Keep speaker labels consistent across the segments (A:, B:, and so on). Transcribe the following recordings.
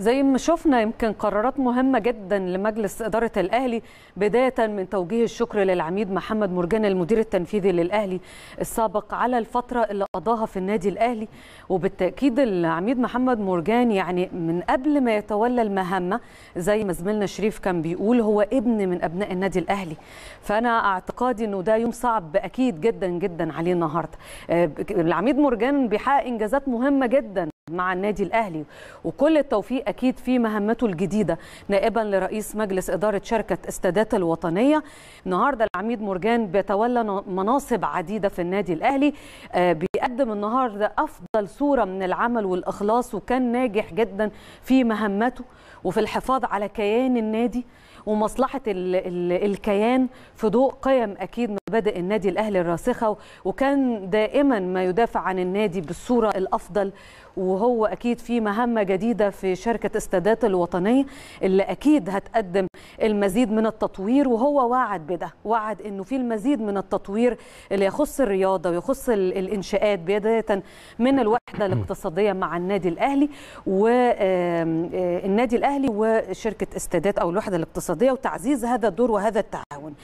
A: زي ما شفنا يمكن قرارات مهمة جدا لمجلس إدارة الأهلي بداية من توجيه الشكر للعميد محمد مرجان المدير التنفيذي للأهلي السابق على الفترة اللي قضاها في النادي الأهلي وبالتأكيد العميد محمد مرجان يعني من قبل ما يتولى المهمة زي ما زميلنا شريف كان بيقول هو ابن من أبناء النادي الأهلي فأنا اعتقادي أنه ده يوم صعب أكيد جدا جدا عليه النهاردة آه، العميد مرجان بيحقق إنجازات مهمة جدا مع النادي الاهلي وكل التوفيق اكيد في مهمته الجديده نائبا لرئيس مجلس اداره شركه استادات الوطنيه النهارده العميد مرجان بيتولى مناصب عديده في النادي الاهلي آه، بيقدم النهارده افضل صوره من العمل والاخلاص وكان ناجح جدا في مهمته وفي الحفاظ على كيان النادي ومصلحه الـ الـ الكيان في ضوء قيم اكيد مبادئ النادي الاهلي الراسخه وكان دائما ما يدافع عن النادي بالصوره الافضل وهو وهو اكيد في مهمه جديده في شركه استادات الوطنيه اللي اكيد هتقدم المزيد من التطوير وهو وعد بده وعد انه في المزيد من التطوير اللي يخص الرياضه ويخص الانشاءات بدايه من الوحده الاقتصاديه مع النادي الاهلي والنادي آه، الاهلي وشركه استادات او الوحده الاقتصاديه وتعزيز هذا الدور وهذا التعاون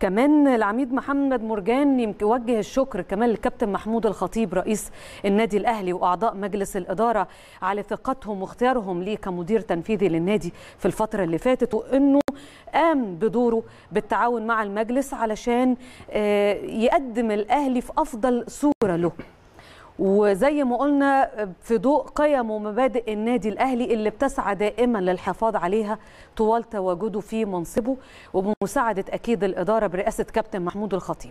A: كمان العميد محمد مرجان يوجه الشكر كمان للكابتن محمود الخطيب رئيس النادي الاهلي واعضاء مجلس الاداره الإدارة على ثقتهم واختيارهم ليه كمدير تنفيذي للنادي في الفترة اللي فاتت وأنه قام بدوره بالتعاون مع المجلس علشان آه، يقدم الأهلي في أفضل صورة له وزي ما قلنا في ضوء قيم ومبادئ النادي الاهلي اللي بتسعى دائما للحفاظ عليها طوال تواجده في منصبه وبمساعده اكيد الاداره برئاسه كابتن محمود الخطيب.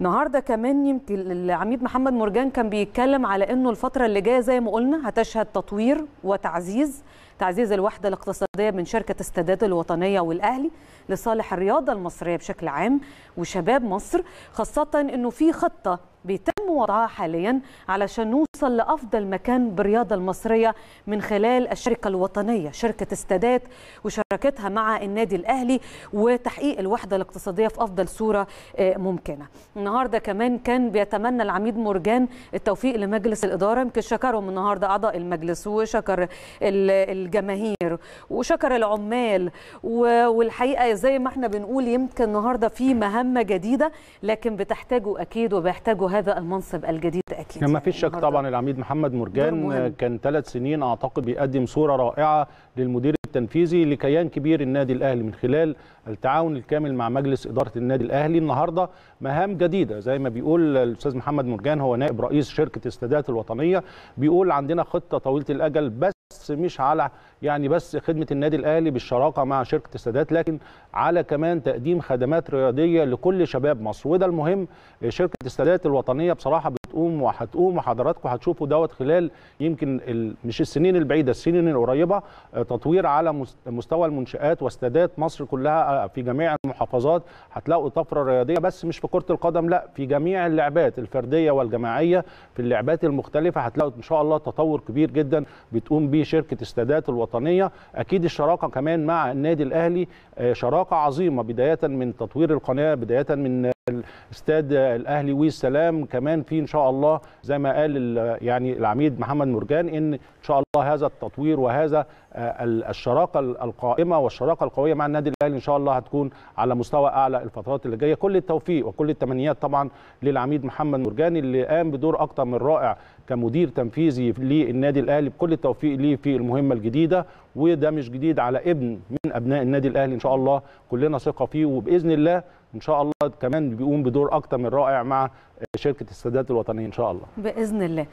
A: النهارده كمان يمكن العميد محمد مرجان كان بيتكلم على انه الفتره اللي جايه زي ما قلنا هتشهد تطوير وتعزيز تعزيز الوحده الاقتصاديه من شركه استداد الوطنيه والاهلي لصالح الرياضه المصريه بشكل عام وشباب مصر خاصه انه في خطه بيتم وضعها حاليا علشان نوصل لافضل مكان بالرياضه المصريه من خلال الشركه الوطنيه شركه استادات وشراكتها مع النادي الاهلي وتحقيق الوحده الاقتصاديه في افضل صوره آه، ممكنه. النهارده كمان كان بيتمنى العميد مرجان التوفيق لمجلس الاداره يمكن شكرهم النهارده اعضاء المجلس وشكر الجماهير وشكر العمال والحقيقه زي ما احنا بنقول يمكن النهارده في مهمه جديده لكن بتحتاجوا اكيد وبيحتاجوا هذا المنصب الجديد اكيد ما فيش شك طبعا
B: العميد محمد مرجان كان ثلاث سنين اعتقد بيقدم صوره رائعه للمدير التنفيذي لكيان كبير النادي الاهلي من خلال التعاون الكامل مع مجلس اداره النادي الاهلي النهارده مهام جديده زي ما بيقول الاستاذ محمد مرجان هو نائب رئيس شركه السادات الوطنيه بيقول عندنا خطه طويله الاجل بس مش على يعني بس خدمه النادي الاهلي بالشراكه مع شركه السادات لكن على كمان تقديم خدمات رياضيه لكل شباب مصر وده المهم شركه السادات الوطنيه بصراحه بتقوم وهتقوم وحضراتكم هتشوفوا دوت خلال يمكن مش السنين البعيده السنين القريبه تطوير على مستوى المنشات واستادات مصر كلها آه، في جميع المحافظات هتلاقوا طفره رياضيه بس مش في كره القدم لا في جميع اللعبات الفرديه والجماعيه في اللعبات المختلفه هتلاقوا ان شاء الله تطور كبير جدا بتقوم به شركه استادات الوطنيه اكيد الشراكه كمان مع النادي الاهلي آه، شراكه عظيمه بدايه من تطوير القناه بدايه من الاستاد الاهلي والسلام كمان في ان شاء الله زي ما قال يعني العميد محمد مرجان ان ان شاء الله هذا التطوير وهذا آه، الشراكه القائمه والشراكه القويه مع النادي الاهلي ان شاء الله هتكون على مستوى اعلى الفترات اللي جايه كل التوفيق وكل التمنيات طبعا للعميد محمد مرجان اللي قام بدور اكتر من رائع كمدير تنفيذي للنادي الاهلي بكل التوفيق ليه في المهمه الجديده وده مش جديد على ابن من ابناء النادي الاهلي ان شاء الله كلنا ثقه فيه وباذن الله ان شاء الله كمان بيقوم بدور اكتر من رائع مع شركه السادات الوطنيه ان شاء الله
A: باذن الله